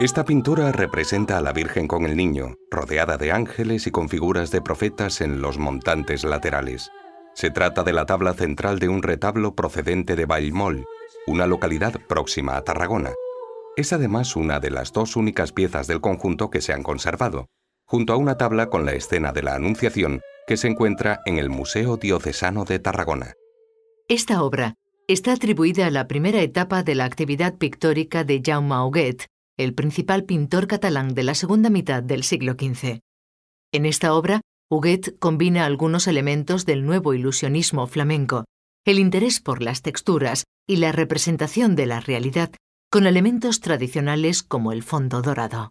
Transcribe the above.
Esta pintura representa a la Virgen con el Niño, rodeada de ángeles y con figuras de profetas en los montantes laterales. Se trata de la tabla central de un retablo procedente de Bailmol, una localidad próxima a Tarragona. Es además una de las dos únicas piezas del conjunto que se han conservado, junto a una tabla con la escena de la Anunciación que se encuentra en el Museo Diocesano de Tarragona. Esta obra está atribuida a la primera etapa de la actividad pictórica de Jaume Auguet, el principal pintor catalán de la segunda mitad del siglo XV. En esta obra, Huguet combina algunos elementos del nuevo ilusionismo flamenco, el interés por las texturas y la representación de la realidad, con elementos tradicionales como el fondo dorado.